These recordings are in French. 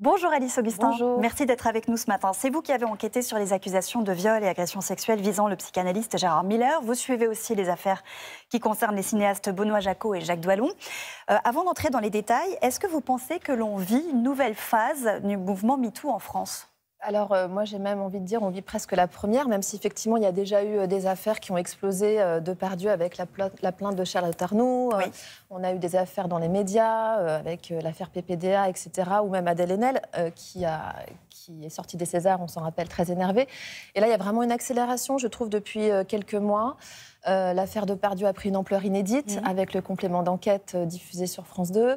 Bonjour Alice Augustin. Merci d'être avec nous ce matin. C'est vous qui avez enquêté sur les accusations de viol et agression sexuelle visant le psychanalyste Gérard Miller. Vous suivez aussi les affaires qui concernent les cinéastes Benoît Jacot et Jacques Doilon. Euh, avant d'entrer dans les détails, est-ce que vous pensez que l'on vit une nouvelle phase du mouvement MeToo en France alors euh, moi j'ai même envie de dire on vit presque la première, même si effectivement il y a déjà eu euh, des affaires qui ont explosé euh, de par Dieu avec la, plainte de Charlotte Arnoux. on a eu des affaires dans les médias avec l'affaire PPDA, etc. Ou même Adèle Haenel qui a qui est sorti des Césars, on s'en rappelle, très énervé. Et là, il y a vraiment une accélération, je trouve, depuis euh, quelques mois. Euh, l'affaire de Pardieu a pris une ampleur inédite mhm. avec le complément d'enquête euh, diffusé sur France 2.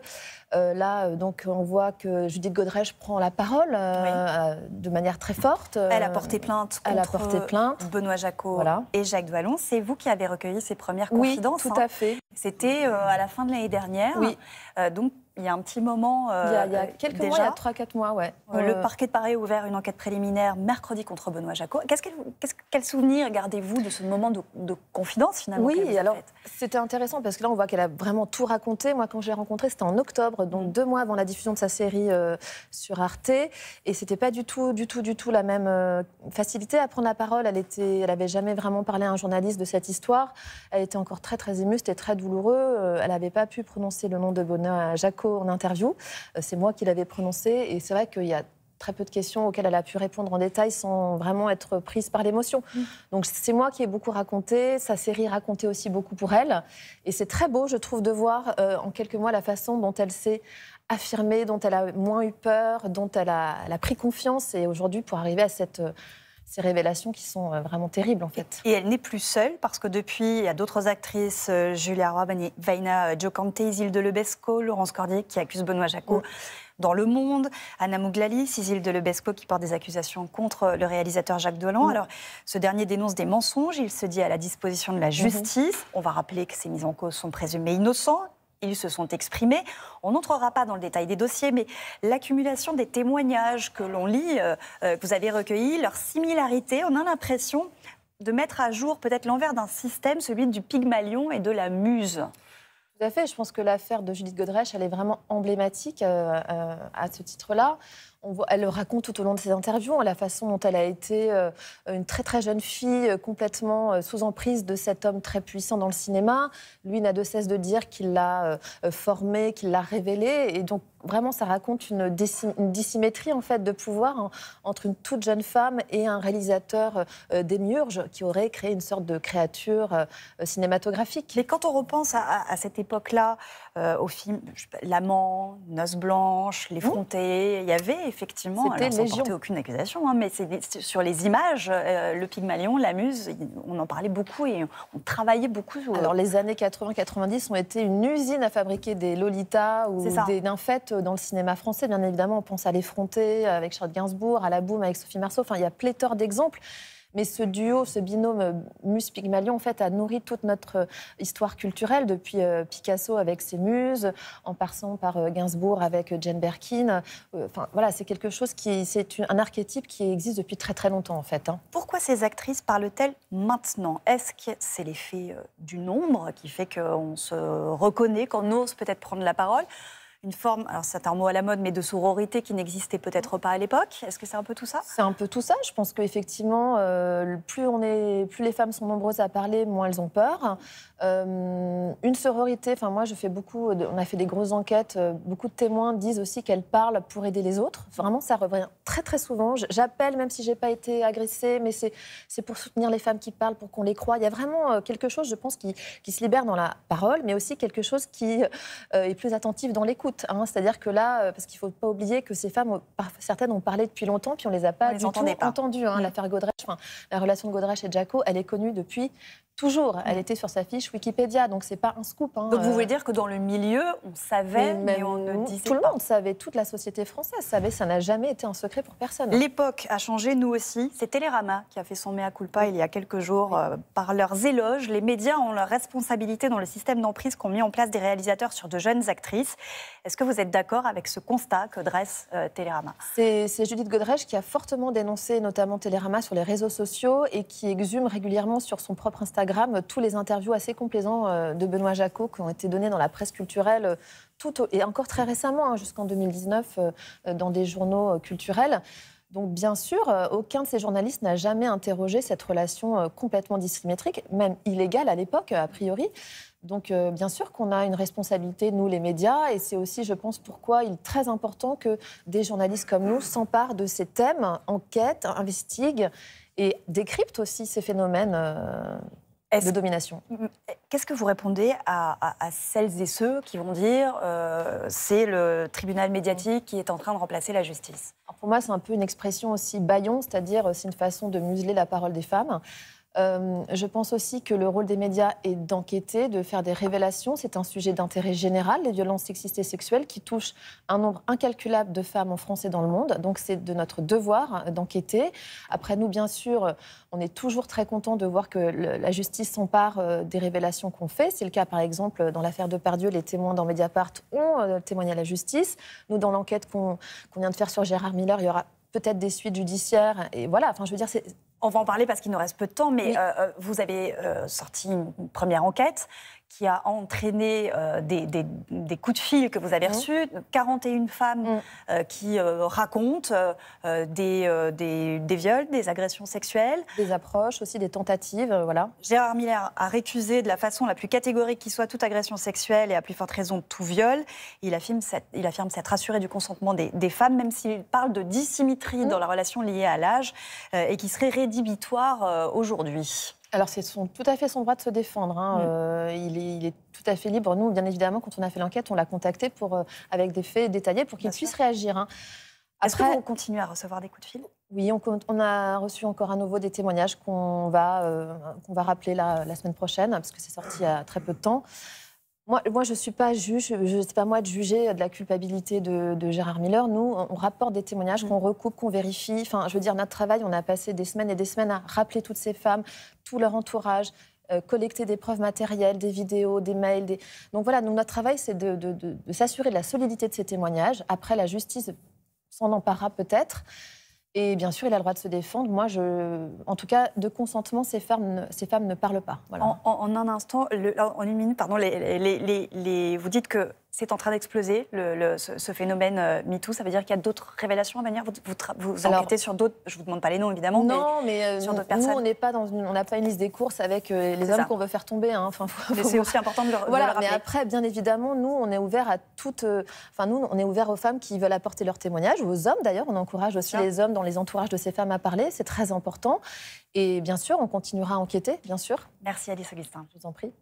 là, donc, on voit que Judith Godrèche prend la parole de manière très forte. elle a porté plainte contre elle a porté plainte. Benoît Jacot et Jacques Vallon. C'est vous qui avez recueilli ces premières confidences. Oui, tout hein. à fait. C'était à la fin de l'année dernière. Oui. donc, il y a un petit moment. Euh, il, y a, euh, quelques mois, il y a 3-4 mois, ouais. Euh, le parquet de Paris a ouvert une enquête préliminaire mercredi contre Benoît Jacot. quest quel souvenir gardez-vous de ce moment de, de confidence finalement Oui, alors c'était intéressant parce que là on voit qu'elle a vraiment tout raconté. Moi quand je l'ai rencontrée, c'était en octobre, donc mm. deux mois avant la diffusion de sa série sur Arte, et c'était pas du tout, du tout, du tout la même facilité à prendre la parole. Elle était, elle avait jamais vraiment parlé à un journaliste de cette histoire. Elle était encore très très émue, c'était très douloureux. elle n'avait pas pu prononcer le nom de Benoît Jacot en interview. Euh, c'est moi qui l'avais prononcé et c'est vrai qu'il y a très peu de questions auxquelles elle a pu répondre en détail sans vraiment être prise par l'émotion. Mm. Donc c'est moi qui ai beaucoup raconté, sa série racontait aussi beaucoup pour elle. Et c'est très beau, je trouve, de voir euh, en quelques mois la façon dont elle s'est affirmée, dont elle a moins eu peur, dont elle a, pris confiance et aujourd'hui pour arriver à cette... Euh, ces révélations qui sont euh, vraiment terribles en fait. Et elle n'est plus seule parce que depuis, il y a d'autres actrices, euh, Julia Roy, Vaina euh, Giocante, de Lebesco, Laurence Cordier qui accuse Benoît Jacot. Dans Le Monde, Anna Mouglali, Cécile de Lebesco qui porte des accusations contre le réalisateur Jacques Dolan. Alors, ce dernier dénonce des mensonges, il se dit à la disposition de la mhm. justice. On va rappeler que ces mises en cause sont présumées innocentes, ils se sont exprimés. On n'entrera pas dans le détail des dossiers, mais l'accumulation des témoignages que l'on lit, euh, euh, que vous avez recueillis, leur similarité, on a l'impression de mettre à jour peut-être l'envers d'un système, celui du Pygmalion et de la Muse. Tout à fait, je pense que l'affaire de Judith Godrech elle est vraiment emblématique euh, à ce titre-là elle le raconte tout au long de ses interviews, hein, la façon dont elle a été euh, une très très jeune fille, euh, complètement euh, sous emprise de cet homme très puissant dans le cinéma. Lui n'a de cesse de dire qu'il l'a formée, qu'il l'a révélée. Et donc vraiment, ça raconte une, dissymétrie en fait de pouvoir hein, entre une toute jeune femme et un réalisateur démiurge qui aurait créé une sorte de créature cinématographique. Mais quand on repense à cette époque-là, euh, au aux films L'Amant, Noces Blanches, Les mmh. Il y avait effectivement, alors sans porter aucune accusation, hein, mais c'est sur les images, euh, le Pygmalion, la Muse, on en parlait beaucoup et on travaillait beaucoup. Alors les années 80-90 ont été une usine à fabriquer des Lolita ou des nymphettes dans le cinéma français. Bien évidemment, on pense à Les avec Charles Gainsbourg, à La Boum avec Sophie Marceau. Enfin, il y a pléthore d'exemples. Mais ce duo, ce binôme euh, Muse-Pygmalion, en fait, a nourri toute notre euh, histoire culturelle, depuis euh, Picasso avec ses muses, en passant par Gainsbourg avec Jane Birkin. Enfin, voilà, c'est quelque chose qui. C'est un archétype qui existe depuis très, très longtemps, en fait. Hein. Pourquoi ces actrices parlent-elles maintenant Est-ce que c'est l'effet du nombre qui fait qu'on se reconnaît, qu'on ose peut-être prendre la parole une forme, alors c'est un mot à la mode, mais de sororité qui n'existait peut-être pas à l'époque. Est-ce que c'est un peu tout ça C'est un peu tout ça. Je pense qu'effectivement, euh, plus, on est, plus les femmes sont nombreuses à parler, moins elles ont peur. Euh, une sororité, enfin moi je fais beaucoup, on a fait des grosses enquêtes, euh, beaucoup de témoins disent aussi qu'elles parlent pour aider les autres. Vraiment ça revient très très souvent. J'appelle même si j'ai pas été agressée, mais c'est pour soutenir les femmes qui parlent, pour qu'on les croit. Il y a vraiment euh, quelque chose, je pense, qui, qui, se libère dans la parole, mais aussi quelque chose qui est plus attentif dans l'écoute. Hein. C'est-à-dire que là, parce qu'il faut pas oublier que ces femmes, certaines ont parlé depuis longtemps, puis on les a pas du tout entendues. Hein, mm. L'affaire la relation de Godrej et Jaco, elle est connue depuis toujours. Elle était sur sa fiche Wikipédia, donc c'est pas un scoop. Hein, donc vous euh. voulez dire que dans le milieu, on savait, mais, on ne disait Tout le monde savait, toute la société française savait, ça n'a jamais été un secret pour personne. L'époque a changé, nous aussi. C'est Télérama qui a fait son mea culpa il y a quelques jours. Euh, par leurs éloges, les médias ont leur responsabilité dans le système d'emprise qu'ont mis en place des réalisateurs sur de jeunes actrices. Est-ce que vous êtes d'accord avec ce constat que dresse euh, Télérama C'est Judith Godrèche qui a fortement dénoncé notamment Télérama sur les réseaux sociaux et qui exhume régulièrement sur son propre Instagram tous les interviews assez complaisants euh, de Benoît Jacot qui ont été données dans la presse culturelle euh, tout et encore très récemment, hein, jusqu'en 2019, euh, dans des journaux culturels. Donc bien sûr, euh, aucun de ces journalistes n'a jamais interrogé cette relation euh, complètement dissymétrique, même illégale à l'époque, a priori. Donc euh, bien sûr qu'on a une responsabilité, nous les médias, et c'est aussi, je pense, pourquoi il est très important que des journalistes comme nous s'emparent de ces thèmes, enquêtent, investiguent et décryptent aussi ces phénomènes de domination. Qu'est-ce que vous répondez à, celles et ceux qui vont dire euh, c'est le tribunal mm. médiatique qui est en train de remplacer la justice Pour moi, c'est un peu une expression aussi baillon, c'est-à-dire euh, c'est une façon de museler la parole des femmes. Euh, je pense aussi que le rôle des médias est d'enquêter, de faire des révélations. C'est un sujet d'intérêt général, les violences sexistes et sexuelles qui touchent un nombre incalculable de femmes en France et dans le monde. Donc c'est de notre devoir hein, d'enquêter. Après nous, bien sûr, on est toujours très content de voir que la justice s'empare euh, des révélations qu'on fait. C'est le cas, par exemple, dans l'affaire de Pardieu, les témoins dans Mediapart ont euh, témoigné à la justice. Nous, dans l'enquête qu'on vient de faire sur Gérard Miller, il y aura peut-être des suites judiciaires. Et voilà, enfin, je veux dire, c'est on va en parler parce qu'il nous reste peu de temps, mais euh, euh, vous avez euh, sorti une première enquête qui a entraîné euh, des, coups de fil que vous avez mmh. reçus, 41 femmes mmh. euh, qui euh, racontent des, viols, des agressions sexuelles. Des approches aussi, des tentatives, voilà. Gérard Miller a récusé de la façon la plus catégorique qui soit toute agression sexuelle et à plus forte raison tout viol. Il affirme s'être, il du consentement des, femmes, même s'il parle de dissymétrie mmh. dans la relation liée à l'âge et qui serait rédhibitoire aujourd'hui alors, c'est tout à fait son droit de se défendre. Hein, euh, il, est, tout à fait libre. Nous, bien évidemment, quand on a fait l'enquête, on l'a contacté pour, euh, avec des faits détaillés pour qu'il puisse réagir. Hein. Est-ce que vous continuez à recevoir des coups de fil Oui, on, a reçu encore à nouveau des témoignages qu'on va, euh, va rappeler la, la, semaine prochaine, hein, parce que c'est sorti il y a très peu de temps. Moi, je ne suis pas juge, ce n'est pas moi de juger de la culpabilité de, Gérard Miller. Nous, on rapporte des témoignages mm. qu'on recoupe, qu'on vérifie. Enfin, je veux dire, notre travail, on a passé des semaines et des semaines à rappeler toutes ces femmes, tout leur entourage, euh, collecter des preuves matérielles, des vidéos, des mails. Des... Donc voilà, notre travail, c'est de, de s'assurer de la solidité de ces témoignages. Après, la justice s'en emparera peut-être. Et bien sûr, il a le droit de se défendre. Moi, je... en tout cas, de consentement, ces femmes ne, ces femmes ne parlent pas. Voilà. En, un instant, en une minute, pardon, vous dites que c'est en train d'exploser, ce, phénomène euh, MeToo Ça veut dire qu'il y a d'autres révélations à venir Vous, vous, vous sur d'autres Je ne vous demande pas les noms, évidemment, non, mais, euh, sur d'autres personnes Nous, on n'a pas une liste des courses avec euh, les hommes qu'on veut faire tomber. Hein. Enfin, c'est aussi important de leur voilà, Mais après, bien évidemment, nous, on est ouvert à toutes... Enfin, nous, on est ouvert aux femmes qui veulent apporter leur témoignage, ou aux hommes, d'ailleurs. On encourage aussi les hommes dans les entourages de ces femmes à parler. C'est très important. Et bien sûr, on continuera à enquêter, bien sûr. Merci, Alice Augustin. Je vous en prie.